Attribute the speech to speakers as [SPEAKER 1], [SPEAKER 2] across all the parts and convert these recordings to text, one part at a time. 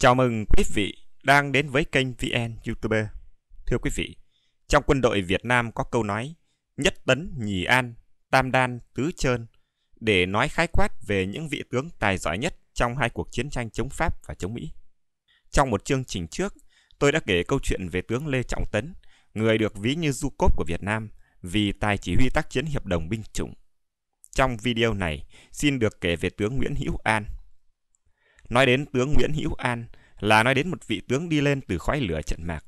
[SPEAKER 1] Chào mừng quý vị đang đến với kênh VN YouTuber. Thưa quý vị, trong quân đội Việt Nam có câu nói nhất tấn nhì an, tam đan tứ trơn để nói khái quát về những vị tướng tài giỏi nhất trong hai cuộc chiến tranh chống Pháp và chống Mỹ. Trong một chương trình trước, tôi đã kể câu chuyện về tướng Lê Trọng Tấn, người được ví như du cốp của Việt Nam vì tài chỉ huy tác chiến hiệp đồng binh chủng. Trong video này, xin được kể về tướng Nguyễn Hữu An – Nói đến tướng Nguyễn Hữu An là nói đến một vị tướng đi lên từ khói lửa trận mạc.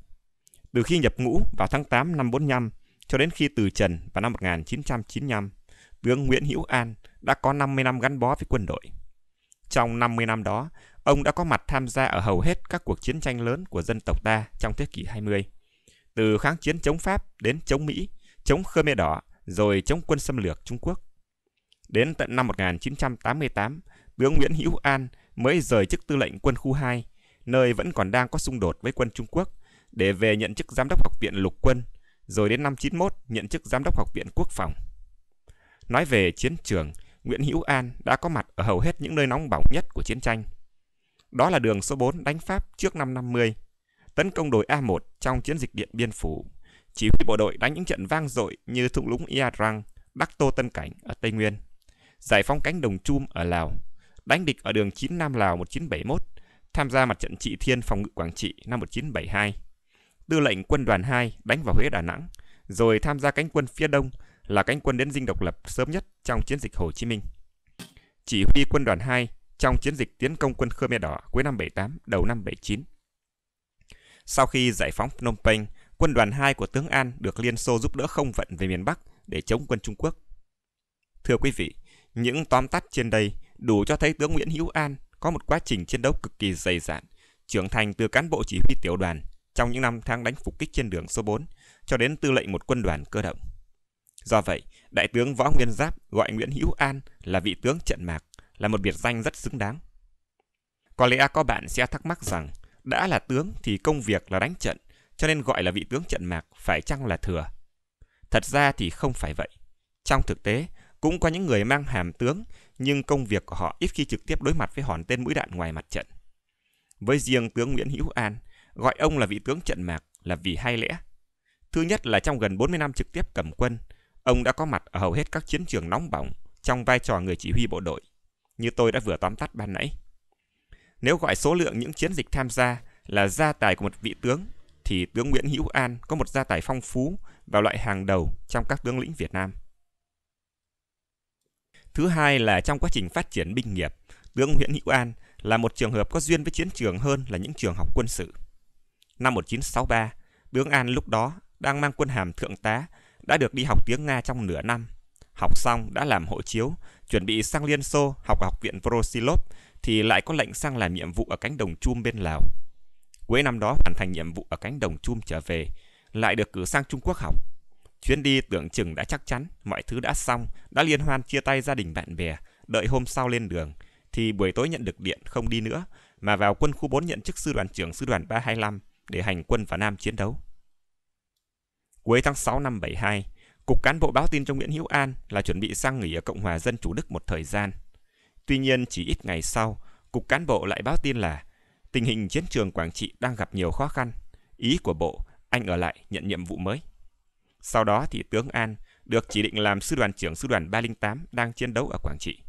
[SPEAKER 1] Từ khi nhập ngũ vào tháng 8 năm 45 cho đến khi từ trần vào năm 1995, tướng Nguyễn Hữu An đã có 50 năm gắn bó với quân đội. Trong 50 năm đó, ông đã có mặt tham gia ở hầu hết các cuộc chiến tranh lớn của dân tộc ta trong thế kỷ 20. Từ kháng chiến chống Pháp đến chống Mỹ, chống Khmer Đỏ, rồi chống quân xâm lược Trung Quốc. Đến tận năm 1988, tướng Nguyễn Hữu An mới rời chức tư lệnh quân khu 2, nơi vẫn còn đang có xung đột với quân Trung Quốc, để về nhận chức giám đốc học viện lục quân, rồi đến năm 91 nhận chức giám đốc học viện quốc phòng. Nói về chiến trường, Nguyễn Hữu An đã có mặt ở hầu hết những nơi nóng bỏng nhất của chiến tranh. Đó là đường số 4 đánh Pháp trước năm 50, tấn công đồi A1 trong chiến dịch Điện Biên Phủ, chỉ huy bộ đội đánh những trận vang dội như thung lũng Ia Rang, Đắc Tô Tân Cảnh ở Tây Nguyên, giải phóng cánh đồng Chum ở Lào, đánh địch ở đường 95 Lào 1971, tham gia mặt trận Trị Thiên phòng ngự Quảng Trị năm 1972. Tư lệnh quân đoàn 2 đánh vào Huế Đà Nẵng, rồi tham gia cánh quân phía đông là cánh quân đến dinh độc lập sớm nhất trong chiến dịch Hồ Chí Minh. Chỉ huy quân đoàn 2 trong chiến dịch tiến công quân Khmer Đỏ cuối năm 78 đầu năm 79. Sau khi giải phóng Phnom Penh, quân đoàn 2 của tướng An được Liên Xô giúp đỡ không vận về miền Bắc để chống quân Trung Quốc. Thưa quý vị, những tóm tắt trên đây đủ cho thấy tướng Nguyễn Hữu An có một quá trình chiến đấu cực kỳ dày dạn, trưởng thành từ cán bộ chỉ huy tiểu đoàn trong những năm tháng đánh phục kích trên đường số 4 cho đến tư lệnh một quân đoàn cơ động. Do vậy, đại tướng Võ Nguyên Giáp gọi Nguyễn Hữu An là vị tướng trận mạc, là một biệt danh rất xứng đáng. Có lẽ có bạn sẽ thắc mắc rằng, đã là tướng thì công việc là đánh trận, cho nên gọi là vị tướng trận mạc phải chăng là thừa? Thật ra thì không phải vậy. Trong thực tế, cũng có những người mang hàm tướng nhưng công việc của họ ít khi trực tiếp đối mặt với hòn tên mũi đạn ngoài mặt trận. Với riêng tướng Nguyễn Hữu An, gọi ông là vị tướng trận mạc là vì hai lẽ. Thứ nhất là trong gần 40 năm trực tiếp cầm quân, ông đã có mặt ở hầu hết các chiến trường nóng bỏng trong vai trò người chỉ huy bộ đội, như tôi đã vừa tóm tắt ban nãy. Nếu gọi số lượng những chiến dịch tham gia là gia tài của một vị tướng, thì tướng Nguyễn Hữu An có một gia tài phong phú và loại hàng đầu trong các tướng lĩnh Việt Nam. Thứ hai là trong quá trình phát triển binh nghiệp, tướng Nguyễn Hữu An là một trường hợp có duyên với chiến trường hơn là những trường học quân sự. Năm 1963, tướng An lúc đó đang mang quân hàm thượng tá, đã được đi học tiếng Nga trong nửa năm. Học xong đã làm hộ chiếu, chuẩn bị sang Liên Xô học ở học viện Vorosilov thì lại có lệnh sang làm nhiệm vụ ở cánh đồng Chum bên Lào. Cuối năm đó hoàn thành nhiệm vụ ở cánh đồng Chum trở về, lại được cử sang Trung Quốc học. Chuyến đi tưởng chừng đã chắc chắn, mọi thứ đã xong, đã liên hoan chia tay gia đình bạn bè, đợi hôm sau lên đường. Thì buổi tối nhận được điện không đi nữa, mà vào quân khu 4 nhận chức sư đoàn trưởng sư đoàn 325 để hành quân vào Nam chiến đấu. Cuối tháng 6 năm 72, Cục cán bộ báo tin cho Nguyễn Hữu An là chuẩn bị sang nghỉ ở Cộng hòa Dân Chủ Đức một thời gian. Tuy nhiên chỉ ít ngày sau, Cục cán bộ lại báo tin là tình hình chiến trường Quảng Trị đang gặp nhiều khó khăn. Ý của bộ, anh ở lại nhận nhiệm vụ mới. Sau đó thì tướng An được chỉ định làm sư đoàn trưởng sư đoàn 308 đang chiến đấu ở Quảng Trị.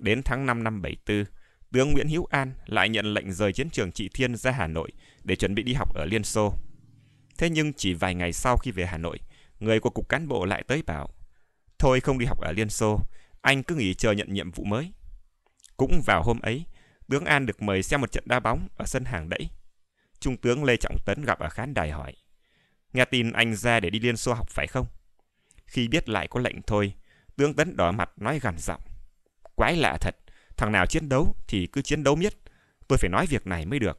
[SPEAKER 1] Đến tháng 5 năm 74, tướng Nguyễn Hữu An lại nhận lệnh rời chiến trường Trị Thiên ra Hà Nội để chuẩn bị đi học ở Liên Xô. Thế nhưng chỉ vài ngày sau khi về Hà Nội, người của cục cán bộ lại tới bảo Thôi không đi học ở Liên Xô, anh cứ nghỉ chờ nhận nhiệm vụ mới. Cũng vào hôm ấy, tướng An được mời xem một trận đá bóng ở sân hàng đẫy. Trung tướng Lê Trọng Tấn gặp ở khán đài hỏi – Nghe tin anh ra để đi Liên Xô học phải không? Khi biết lại có lệnh thôi, tướng Tấn đỏ mặt nói gằn giọng. Quái lạ thật, thằng nào chiến đấu thì cứ chiến đấu miết. Tôi phải nói việc này mới được.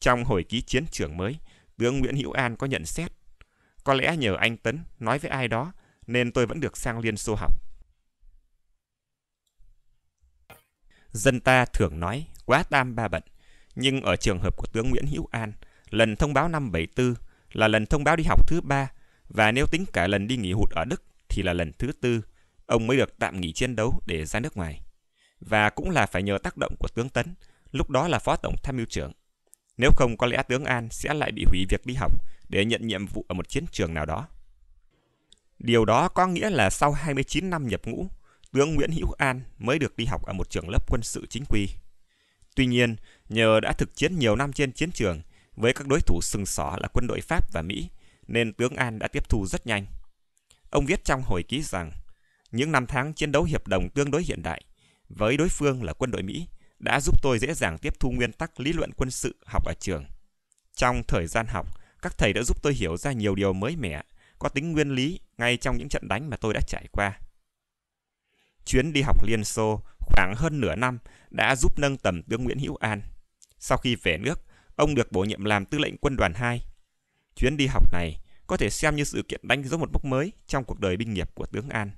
[SPEAKER 1] Trong hồi ký chiến trường mới, tướng Nguyễn Hữu An có nhận xét. Có lẽ nhờ anh Tấn nói với ai đó nên tôi vẫn được sang Liên Xô học. Dân ta thường nói quá tam ba bận, nhưng ở trường hợp của tướng Nguyễn Hữu An, lần thông báo năm 74 là lần thông báo đi học thứ ba và nếu tính cả lần đi nghỉ hụt ở Đức thì là lần thứ tư ông mới được tạm nghỉ chiến đấu để ra nước ngoài. Và cũng là phải nhờ tác động của tướng Tấn, lúc đó là phó tổng tham mưu trưởng. Nếu không có lẽ tướng An sẽ lại bị hủy việc đi học để nhận nhiệm vụ ở một chiến trường nào đó. Điều đó có nghĩa là sau 29 năm nhập ngũ, tướng Nguyễn Hữu An mới được đi học ở một trường lớp quân sự chính quy. Tuy nhiên, nhờ đã thực chiến nhiều năm trên chiến trường với các đối thủ sừng sỏ là quân đội Pháp và Mỹ, nên tướng An đã tiếp thu rất nhanh. Ông viết trong hồi ký rằng, những năm tháng chiến đấu hiệp đồng tương đối hiện đại, với đối phương là quân đội Mỹ, đã giúp tôi dễ dàng tiếp thu nguyên tắc lý luận quân sự học ở trường. Trong thời gian học, các thầy đã giúp tôi hiểu ra nhiều điều mới mẻ, có tính nguyên lý ngay trong những trận đánh mà tôi đã trải qua. Chuyến đi học Liên Xô khoảng hơn nửa năm đã giúp nâng tầm tướng Nguyễn Hữu An. Sau khi về nước, ông được bổ nhiệm làm tư lệnh quân đoàn 2. Chuyến đi học này có thể xem như sự kiện đánh dấu một mốc mới trong cuộc đời binh nghiệp của tướng An.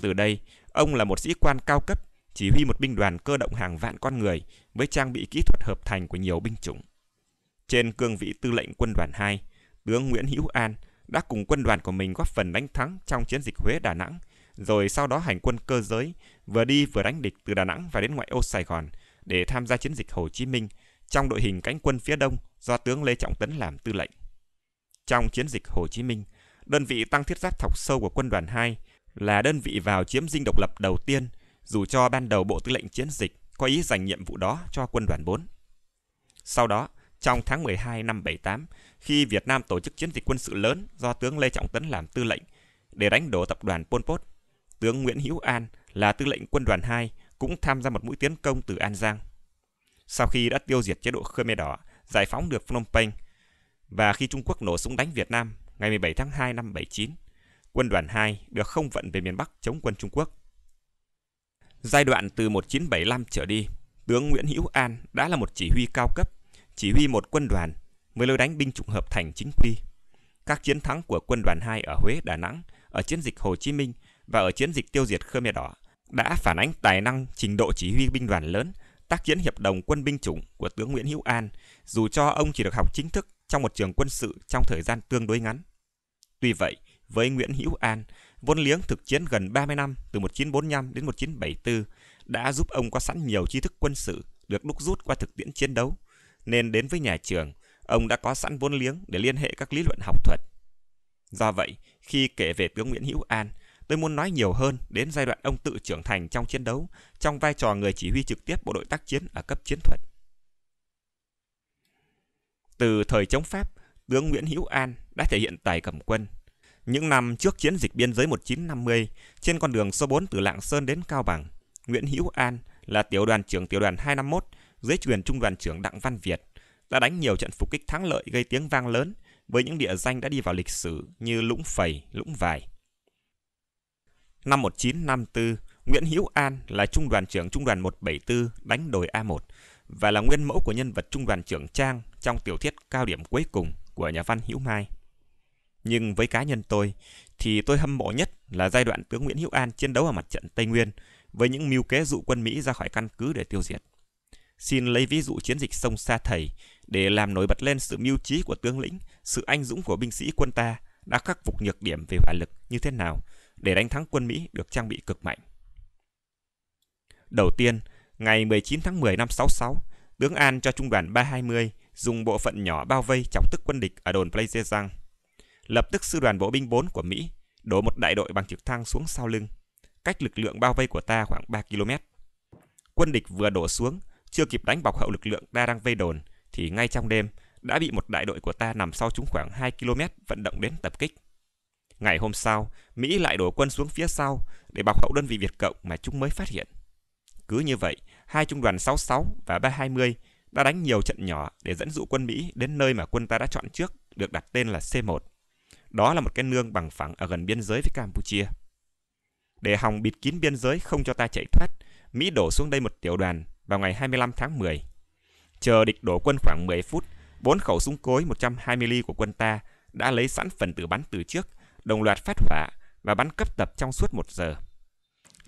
[SPEAKER 1] Từ đây, ông là một sĩ quan cao cấp, chỉ huy một binh đoàn cơ động hàng vạn con người với trang bị kỹ thuật hợp thành của nhiều binh chủng. Trên cương vị tư lệnh quân đoàn 2, tướng Nguyễn Hữu An đã cùng quân đoàn của mình góp phần đánh thắng trong chiến dịch Huế Đà Nẵng, rồi sau đó hành quân cơ giới, vừa đi vừa đánh địch từ Đà Nẵng và đến ngoại ô Sài Gòn để tham gia chiến dịch Hồ Chí Minh trong đội hình cánh quân phía đông do tướng Lê Trọng Tấn làm tư lệnh. Trong chiến dịch Hồ Chí Minh, đơn vị tăng thiết giáp thọc sâu của quân đoàn 2 là đơn vị vào chiếm dinh độc lập đầu tiên, dù cho ban đầu Bộ Tư lệnh chiến dịch có ý dành nhiệm vụ đó cho quân đoàn 4. Sau đó, trong tháng 12 năm 78, khi Việt Nam tổ chức chiến dịch quân sự lớn do tướng Lê Trọng Tấn làm tư lệnh để đánh đổ tập đoàn Pol Pot, tướng Nguyễn Hữu An là tư lệnh quân đoàn 2 cũng tham gia một mũi tiến công từ An Giang sau khi đã tiêu diệt chế độ Khmer Đỏ, giải phóng được Phnom Penh. Và khi Trung Quốc nổ súng đánh Việt Nam ngày 17 tháng 2 năm 79, quân đoàn 2 được không vận về miền Bắc chống quân Trung Quốc. Giai đoạn từ 1975 trở đi, tướng Nguyễn Hữu An đã là một chỉ huy cao cấp, chỉ huy một quân đoàn mới lối đánh binh chủng hợp thành chính quy. Các chiến thắng của quân đoàn 2 ở Huế, Đà Nẵng, ở chiến dịch Hồ Chí Minh và ở chiến dịch tiêu diệt Khmer Đỏ đã phản ánh tài năng trình độ chỉ huy binh đoàn lớn tác diễn hiệp đồng quân binh chủng của tướng Nguyễn Hữu An, dù cho ông chỉ được học chính thức trong một trường quân sự trong thời gian tương đối ngắn. Tuy vậy, với Nguyễn Hữu An, vốn liếng thực chiến gần 30 năm từ 1945 đến 1974 đã giúp ông có sẵn nhiều tri thức quân sự được đúc rút qua thực tiễn chiến đấu, nên đến với nhà trường, ông đã có sẵn vốn liếng để liên hệ các lý luận học thuật. Do vậy, khi kể về tướng Nguyễn Hữu An, Tôi muốn nói nhiều hơn đến giai đoạn ông tự trưởng thành trong chiến đấu, trong vai trò người chỉ huy trực tiếp bộ đội tác chiến ở cấp chiến thuật. Từ thời chống Pháp, tướng Nguyễn Hữu An đã thể hiện tài cầm quân. Những năm trước chiến dịch biên giới 1950, trên con đường số 4 từ Lạng Sơn đến Cao Bằng, Nguyễn Hữu An là tiểu đoàn trưởng tiểu đoàn 251 dưới quyền trung đoàn trưởng Đặng Văn Việt đã đánh nhiều trận phục kích thắng lợi gây tiếng vang lớn với những địa danh đã đi vào lịch sử như Lũng Phầy, Lũng Vài. Năm 1954, Nguyễn Hữu An là trung đoàn trưởng trung đoàn 174 đánh đồi A1 và là nguyên mẫu của nhân vật trung đoàn trưởng Trang trong tiểu thuyết Cao điểm cuối cùng của nhà văn Hữu Mai. Nhưng với cá nhân tôi thì tôi hâm mộ nhất là giai đoạn tướng Nguyễn Hữu An chiến đấu ở mặt trận Tây Nguyên với những mưu kế dụ quân Mỹ ra khỏi căn cứ để tiêu diệt. Xin lấy ví dụ chiến dịch sông Sa Thầy để làm nổi bật lên sự mưu trí của tướng lĩnh, sự anh dũng của binh sĩ quân ta đã khắc phục nhược điểm về hỏa lực như thế nào – để đánh thắng quân Mỹ được trang bị cực mạnh. Đầu tiên, ngày 19 tháng 10 năm 66, tướng An cho trung đoàn 320 dùng bộ phận nhỏ bao vây chọc tức quân địch ở đồn Pleasant. Lập tức sư đoàn bộ binh 4 của Mỹ đổ một đại đội bằng trực thăng xuống sau lưng, cách lực lượng bao vây của ta khoảng 3 km. Quân địch vừa đổ xuống, chưa kịp đánh bọc hậu lực lượng ta đang vây đồn, thì ngay trong đêm đã bị một đại đội của ta nằm sau chúng khoảng 2 km vận động đến tập kích. Ngày hôm sau, Mỹ lại đổ quân xuống phía sau để bọc hậu đơn vị Việt Cộng mà chúng mới phát hiện. Cứ như vậy, hai trung đoàn 66 và 320 đã đánh nhiều trận nhỏ để dẫn dụ quân Mỹ đến nơi mà quân ta đã chọn trước, được đặt tên là C1. Đó là một cái nương bằng phẳng ở gần biên giới với Campuchia. Để hòng bịt kín biên giới không cho ta chạy thoát, Mỹ đổ xuống đây một tiểu đoàn vào ngày 25 tháng 10. Chờ địch đổ quân khoảng 10 phút, bốn khẩu súng cối 120 ly của quân ta đã lấy sẵn phần tử bắn từ trước đồng loạt phát hỏa và bắn cấp tập trong suốt một giờ.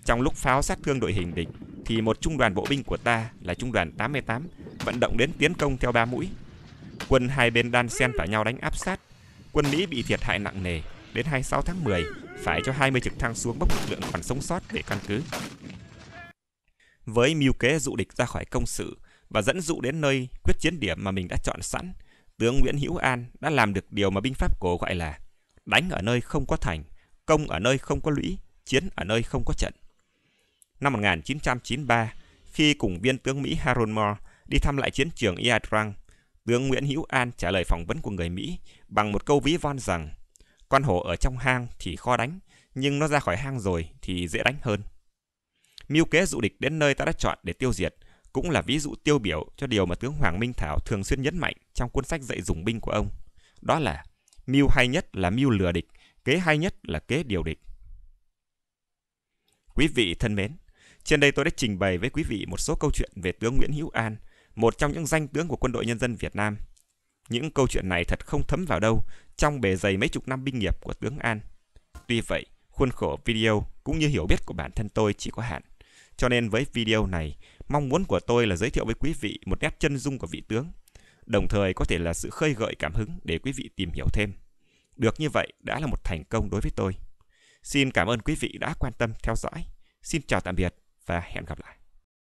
[SPEAKER 1] Trong lúc pháo sát thương đội hình địch, thì một trung đoàn bộ binh của ta là trung đoàn 88 vận động đến tiến công theo ba mũi. Quân hai bên đan xen vào nhau đánh áp sát. Quân Mỹ bị thiệt hại nặng nề, đến 26 tháng 10 phải cho 20 trực thăng xuống bốc lực lượng còn sống sót về căn cứ. Với mưu kế dụ địch ra khỏi công sự và dẫn dụ đến nơi quyết chiến điểm mà mình đã chọn sẵn, tướng Nguyễn Hữu An đã làm được điều mà binh pháp cổ gọi là đánh ở nơi không có thành, công ở nơi không có lũy, chiến ở nơi không có trận. Năm 1993, khi cùng viên tướng Mỹ Harold Moore đi thăm lại chiến trường Iadrang, tướng Nguyễn Hữu An trả lời phỏng vấn của người Mỹ bằng một câu ví von rằng con hổ ở trong hang thì khó đánh, nhưng nó ra khỏi hang rồi thì dễ đánh hơn. Mưu kế dụ địch đến nơi ta đã chọn để tiêu diệt cũng là ví dụ tiêu biểu cho điều mà tướng Hoàng Minh Thảo thường xuyên nhấn mạnh trong cuốn sách dạy dùng binh của ông. Đó là Mưu hay nhất là mưu lừa địch, kế hay nhất là kế điều địch. Quý vị thân mến, trên đây tôi đã trình bày với quý vị một số câu chuyện về tướng Nguyễn Hữu An, một trong những danh tướng của quân đội nhân dân Việt Nam. Những câu chuyện này thật không thấm vào đâu trong bề dày mấy chục năm binh nghiệp của tướng An. Tuy vậy, khuôn khổ video cũng như hiểu biết của bản thân tôi chỉ có hạn. Cho nên với video này, mong muốn của tôi là giới thiệu với quý vị một nét chân dung của vị tướng, đồng thời có thể là sự khơi gợi cảm hứng để quý vị tìm hiểu thêm. Được như vậy đã là một thành công đối với tôi. Xin cảm ơn quý vị đã quan tâm theo dõi. Xin chào tạm biệt và hẹn gặp lại.